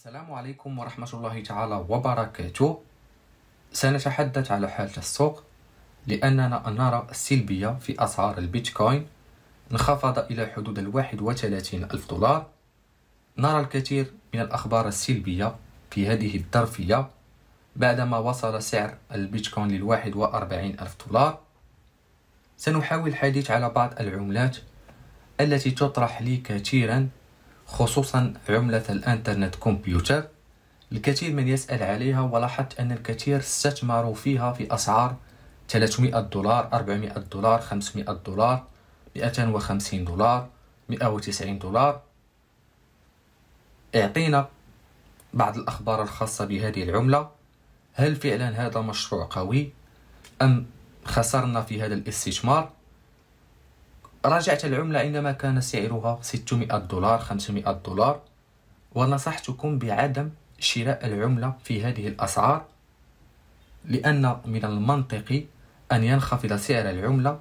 السلام عليكم ورحمة الله تعالى وبركاته سنتحدث على حالة السوق لأننا نرى السلبية في أسعار البيتكوين انخفض إلى حدود الواحد وثلاثين ألف دولار نرى الكثير من الأخبار السلبية في هذه الظرفية بعدما وصل سعر البيتكوين للواحد وأربعين ألف دولار سنحاول الحديث على بعض العملات التي تطرح لي كثيرا خصوصا عملة الانترنت كمبيوتر الكثير من يسأل عليها ولاحظت أن الكثير استثمروا فيها في أسعار 300 دولار 400 دولار 500 دولار 250 دولار 190 دولار اعطينا بعض الأخبار الخاصة بهذه العملة هل فعلا هذا مشروع قوي أم خسرنا في هذا الاستثمار راجعت العملة عندما كان سعرها 600 دولار 500 دولار ونصحتكم بعدم شراء العملة في هذه الأسعار لأن من المنطقي أن ينخفض سعر العملة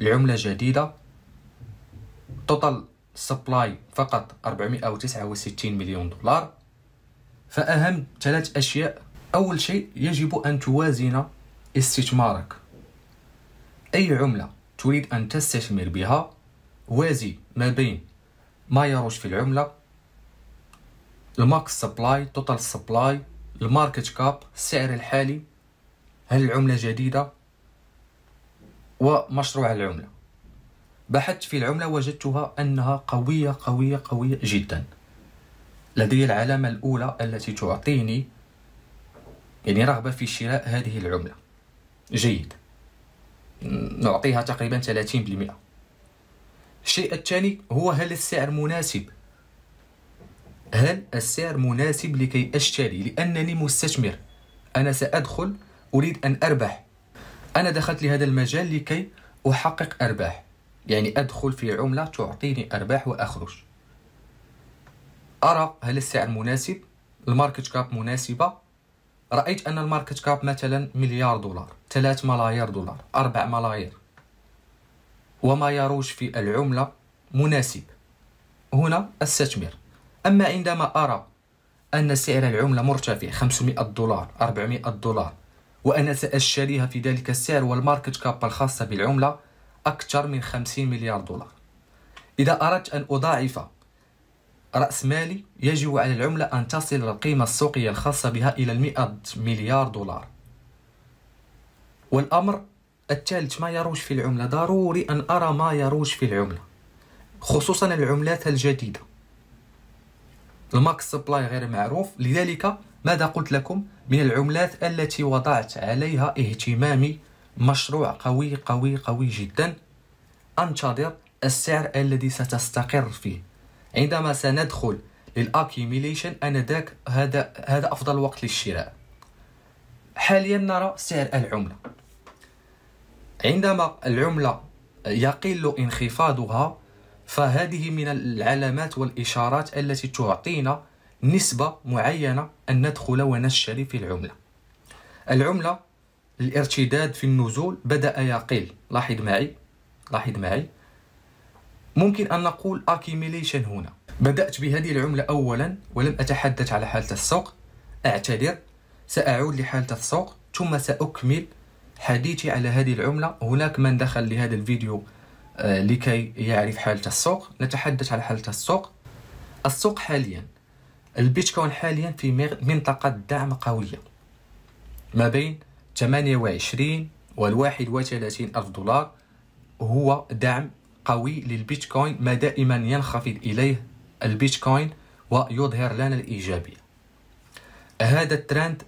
العملة جديدة توتال سبلاي فقط 469 مليون دولار فأهم ثلاث أشياء أول شيء يجب أن توازن استثمارك أي عملة تريد أن تستثمر بها وازي ما بين ما يروج في العملة الماكس سبلاي توتال سبلاي الماركت كاب السعر الحالي هل العملة جديدة ومشروع العملة بحثت في العملة وجدتها أنها قوية قوية قوية جدا لدي العلامة الأولى التي تعطيني يعني رغبة في شراء هذه العملة جيد نعطيها تقريبا 30% الشيء الثاني هو هل السعر مناسب هل السعر مناسب لكي أشتري لأنني مستثمر أنا سأدخل أريد أن أربح أنا دخلت لهذا المجال لكي أحقق أرباح يعني أدخل في عملة تعطيني أرباح وأخرج أرى هل السعر مناسب الماركت كاب مناسبة رايت ان الماركت كاب مثلا مليار دولار 3 ملايير دولار 4 ملايير وما يروج في العمله مناسب هنا استثمر اما عندما ارى ان سعر العمله مرتفع 500 دولار 400 دولار وانا ساشتريها في ذلك السعر والماركت كاب الخاصه بالعمله اكثر من 50 مليار دولار اذا اردت ان اضاعف رأس مالي يجب على العملة أن تصل القيمة السوقية الخاصة بها إلى المئة مليار دولار والأمر الثالث ما يروج في العملة ضروري أن أرى ما يروج في العملة خصوصا العملات الجديدة الماكس سبلاي غير معروف لذلك ماذا قلت لكم من العملات التي وضعت عليها اهتمامي مشروع قوي قوي قوي جدا أنتظر السعر الذي ستستقر فيه عندما سندخل للاكيميليشن انذاك هذا هذا افضل وقت للشراء حاليا نرى سعر العمله عندما العمله يقل انخفاضها فهذه من العلامات والاشارات التي تعطينا نسبه معينه ان ندخل ونشتري في العمله العمله الارتداد في النزول بدا يقل لاحظ معي لاحظ معي ممكن أن نقول أكيميليشن هنا بدأت بهذه العملة أولا ولم أتحدث على حالة السوق أعتذر سأعود لحالة السوق ثم سأكمل حديثي على هذه العملة هناك من دخل لهذا الفيديو آه، لكي يعرف حالة السوق نتحدث على حالة السوق السوق حاليا البيتكوين حاليا في منطقة دعم قوية ما بين 28 وال 31 ألف دولار هو دعم قوي للبيتكوين ما دائما ينخفض إليه البيتكوين ويظهر لنا الإيجابية هذا الترند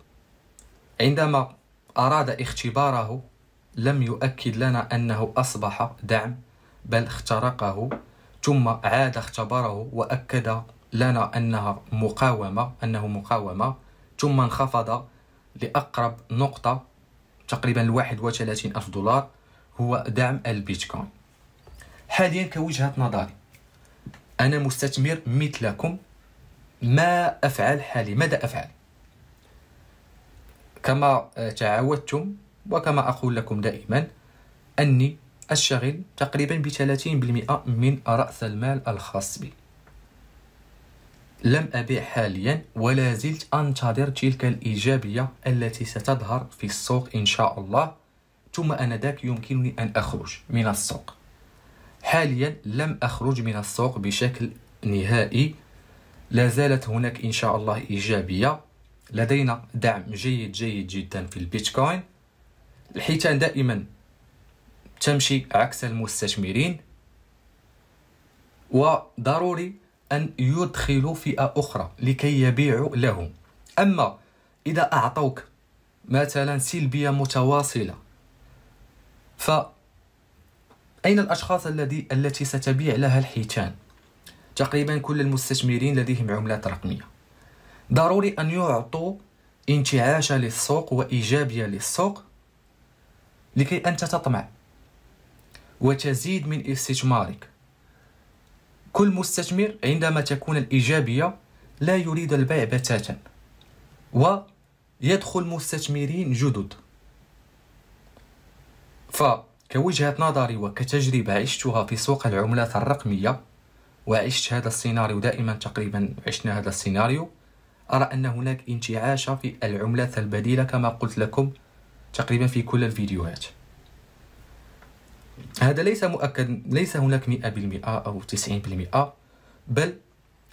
عندما أراد اختباره لم يؤكد لنا أنه أصبح دعم بل اخترقه ثم عاد اختبره وأكد لنا أنها مقاومة أنه مقاومة ثم انخفض لأقرب نقطة تقريبا وثلاثين ألف دولار هو دعم البيتكوين حاليا كوجهه نظري انا مستثمر مثلكم ما افعل حالي ماذا افعل كما تعودتم وكما اقول لكم دائما اني أشتغل تقريبا ب 30% من رأس المال الخاص بي لم أبيع حاليا ولا زلت أنتظر تلك الإيجابية التي ستظهر في السوق إن شاء الله ثم أنا ذاك يمكنني أن أخرج من السوق حاليا لم أخرج من السوق بشكل نهائي لا زالت هناك إن شاء الله إيجابية لدينا دعم جيد جيد جدا في البيتكوين الحيتان دائما تمشي عكس المستثمرين وضروري أن يدخلوا فئة أخرى لكي يبيعوا لهم أما إذا أعطوك مثلا سلبية متواصلة ف أين الأشخاص الذي التي ستبيع لها الحيتان؟ تقريبا كل المستثمرين لديهم عملات رقمية ضروري أن يعطوا انتعاش للسوق وإيجابية للسوق لكي أنت تطمع وتزيد من استثمارك كل مستثمر عندما تكون الإيجابية لا يريد البيع بتاتا ويدخل مستثمرين جدد ف كوجهة نظري وكتجربة عشتها في سوق العملات الرقمية وعشت هذا السيناريو دائما تقريبا عشنا هذا السيناريو أرى أن هناك انتعاش في العملات البديلة كما قلت لكم تقريبا في كل الفيديوهات هذا ليس مؤكد ليس هناك 100% أو 90% بل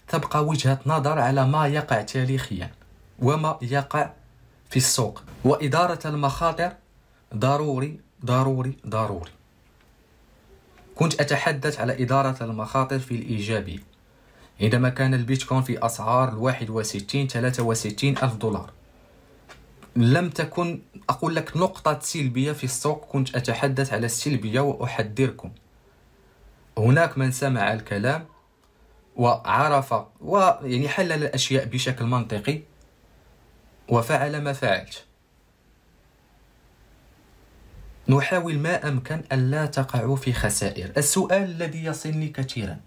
تبقى وجهة نظر على ما يقع تاريخيا وما يقع في السوق وإدارة المخاطر ضروري ضروري ضروري كنت أتحدث على إدارة المخاطر في الإيجابية عندما كان البيتكوين في أسعار 61 وستين ألف دولار لم تكن أقول لك نقطة سلبية في السوق كنت أتحدث على السلبية وأحذركم هناك من سمع الكلام وعرف ويعني حلل الأشياء بشكل منطقي وفعل ما فعلت نحاول ما أمكن ألا تقع في خسائر السؤال الذي يصلني كثيرا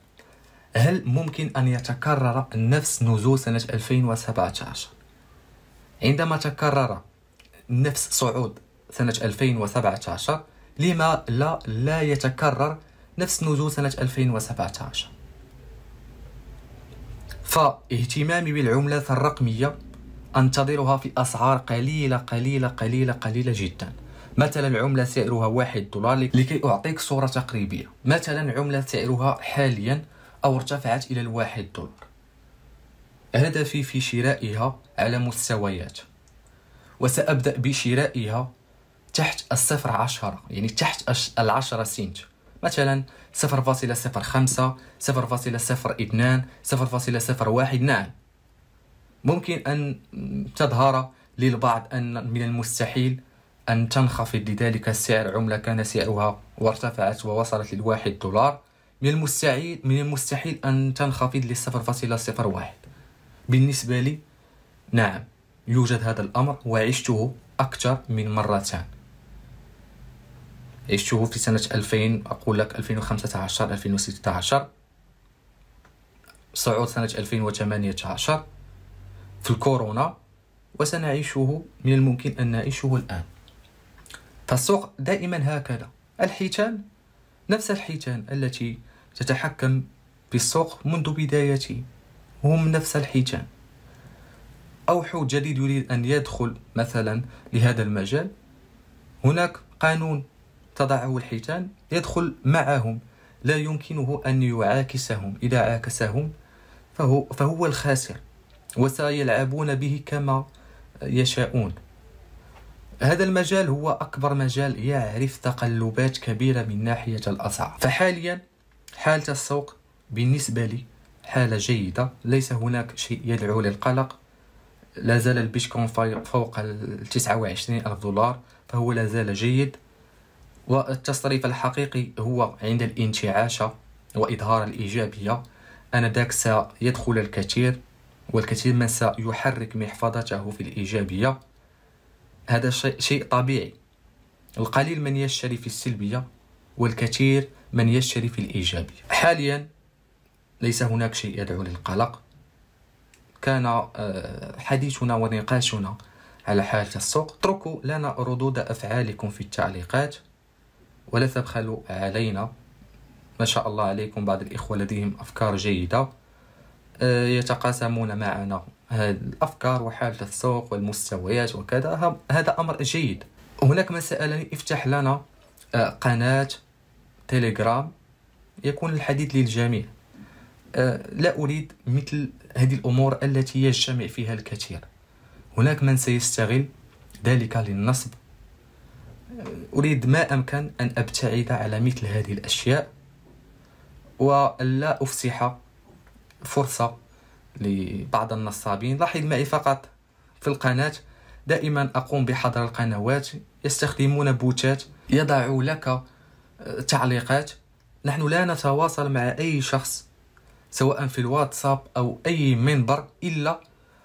هل ممكن أن يتكرر نفس نزول سنة 2017 عندما تكرر نفس صعود سنة 2017 لما لا لا يتكرر نفس نزول سنة 2017 فاهتمامي بالعملات الرقمية أنتظرها في أسعار قليلة قليلة قليلة قليلة جدا مثلا عملة سعرها واحد دولار لكي أعطيك صورة تقريبية مثلا عملة سعرها حاليا أو ارتفعت إلى الواحد دولار هدفي في شرائها على مستويات وسأبدأ بشرائها تحت الصفر عشرة يعني تحت العشرة سنت مثلا 0.05 0.02 0.01 نعم ممكن أن تظهر للبعض أن من المستحيل أن تنخفض لذلك السعر عملة كان سعرها وارتفعت ووصلت للواحد دولار من المستحيل من المستحيل أن تنخفض للصفر فاصلة صفر واحد بالنسبة لي نعم يوجد هذا الأمر وعشته أكثر من مرتان عشته في سنة 2000 أقول لك 2015 2016 صعود سنة 2018 في الكورونا وسنعيشه من الممكن أن نعيشه الآن فالسوق دائما هكذا الحيتان نفس الحيتان التي تتحكم بالسوق منذ بدايته هم نفس الحيتان أو حوت جديد يريد أن يدخل مثلا لهذا المجال هناك قانون تضعه الحيتان يدخل معهم لا يمكنه أن يعاكسهم إذا عاكسهم فهو, فهو الخاسر وسيلعبون به كما يشاءون هذا المجال هو أكبر مجال يعرف تقلبات كبيرة من ناحية الأسعار فحاليا حالة السوق بالنسبة لي حالة جيدة ليس هناك شيء يدعو للقلق لا زال البيشكون فوق ال 29 ألف دولار فهو لا زال جيد والتصريف الحقيقي هو عند الانتعاشة وإظهار الإيجابية آنذاك سيدخل الكثير والكثير من سيحرك محفظته في الإيجابية هذا شيء طبيعي القليل من يشتري في السلبية والكثير من يشتري في الإيجابية حاليا ليس هناك شيء يدعو للقلق كان آه، حديثنا ونقاشنا على حالة السوق اتركوا لنا ردود أفعالكم في التعليقات ولا تبخلوا علينا ما شاء الله عليكم بعض الإخوة لديهم أفكار جيدة آه، يتقاسمون معنا الافكار وحاله السوق والمستويات وكذا هذا امر جيد هناك من سالني افتح لنا آه، قناه تيليجرام يكون الحديث للجميع آه، لا اريد مثل هذه الامور التي يجتمع فيها الكثير هناك من سيستغل ذلك للنصب آه، اريد ما امكن ان ابتعد على مثل هذه الاشياء ولا افسح فرصه لبعض النصابين لاحظ معي فقط في القناة دائما أقوم بحضر القنوات يستخدمون بوتات يضعوا لك آه، تعليقات نحن لا نتواصل مع أي شخص سواء في الواتساب أو أي منبر إلا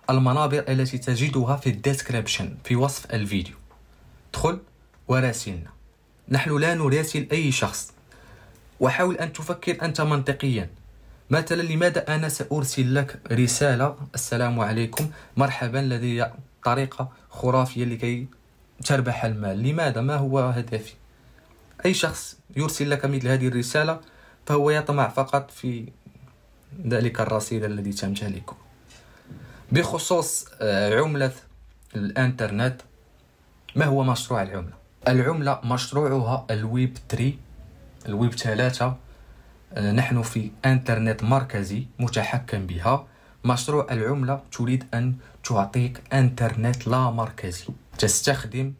المنابر التي تجدها في الديسكريبشن في وصف الفيديو ادخل وراسلنا نحن لا نراسل أي شخص وحاول أن تفكر أنت منطقيا مثلا لماذا أنا سأرسل لك رسالة السلام عليكم مرحبا لدي طريقة خرافية لكي تربح المال لماذا ما هو هدفي أي شخص يرسل لك مثل هذه الرسالة فهو يطمع فقط في ذلك الرصيد الذي تمتلكه بخصوص آه، عملة الانترنت ما هو مشروع العملة؟ العملة مشروعها الويب 3 الويب 3 آه، نحن في انترنت مركزي متحكم بها مشروع العملة تريد أن تعطيك انترنت لا مركزي تستخدم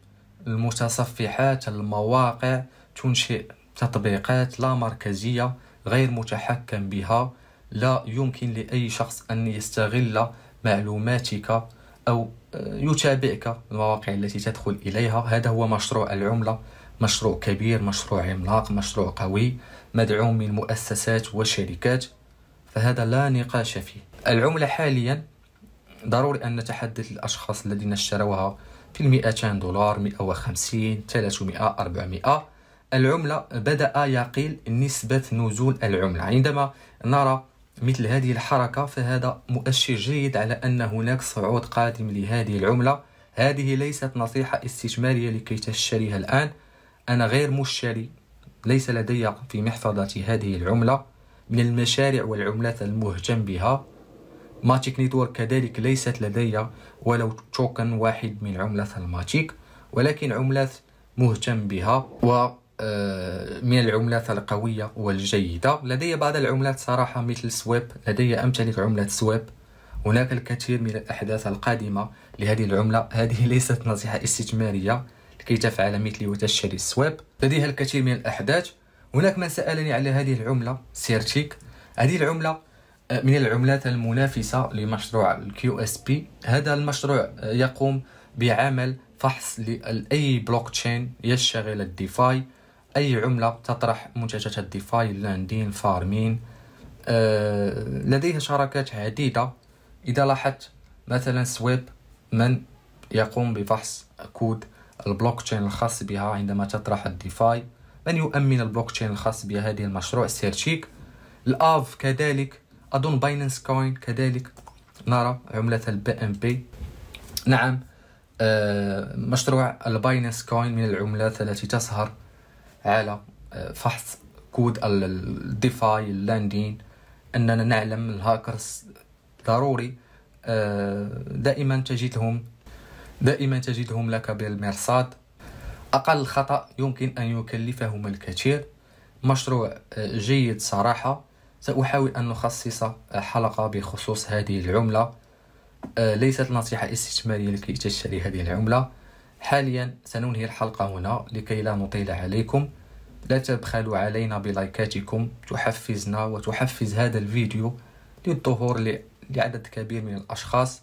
المتصفحات المواقع تنشئ تطبيقات لا مركزية غير متحكم بها لا يمكن لأي شخص أن يستغل معلوماتك أو آه، يتابعك المواقع التي تدخل إليها هذا هو مشروع العملة مشروع كبير مشروع عملاق مشروع قوي مدعوم من مؤسسات وشركات فهذا لا نقاش فيه العملة حاليا ضروري أن نتحدث للأشخاص الذين اشتروها في المئتان دولار وخمسين ثلاثمائة أربعمائة العملة بدأ يقل نسبة نزول العملة عندما نرى مثل هذه الحركة فهذا مؤشر جيد على أن هناك صعود قادم لهذه العملة هذه ليست نصيحة استثمارية لكي تشتريها الآن أنا غير مشتري ليس لدي في محفظتي هذه العملة من المشاريع والعملات المهتم بها ماتيك نيتورك كذلك ليست لدي ولو توكن واحد من عملة الماتيك ولكن عملات مهتم بها و آه، من العملات القوية والجيدة لدي بعض العملات صراحة مثل سويب لدي أمتلك عملة سويب هناك الكثير من الأحداث القادمة لهذه العملة هذه ليست نصيحة استثمارية كيتافع على مثلي وتشتري السواب لديها الكثير من الأحداث هناك من سألني على هذه العملة سيرتيك هذه العملة آه، من العملات المنافسة لمشروع الكيو اس بي هذا المشروع آه، يقوم بعمل فحص لأي بلوك تشين يشتغل الديفاي أي عملة تطرح منتجات الديفاي لاندين فارمين آه، لديها شراكات عديدة إذا لاحظت مثلا سويب من يقوم بفحص كود البلوك تشين الخاص بها عندما تطرح الديفاي من يؤمن البلوك تشين الخاص بهذه المشروع سيرتشيك الآف كذلك أظن باينانس كوين كذلك نرى عملة البي ام بي نعم آه، مشروع الباينانس كوين من العملات التي تسهر على آه، فحص كود الديفاي اللاندين اننا نعلم الهاكرز ضروري آه، دائما تجدهم دائما تجدهم لك بالمرصاد أقل خطأ يمكن أن يكلفهم الكثير مشروع آه، جيد صراحة سأحاول أن نخصص آه، حلقة بخصوص هذه العملة آه، ليست نصيحة استثمارية لكي تشتري هذه العملة حاليا سننهي الحلقة هنا لكي لا نطيل عليكم لا تبخلوا علينا بلايكاتكم تحفزنا وتحفز هذا الفيديو للظهور لعدد كبير من الأشخاص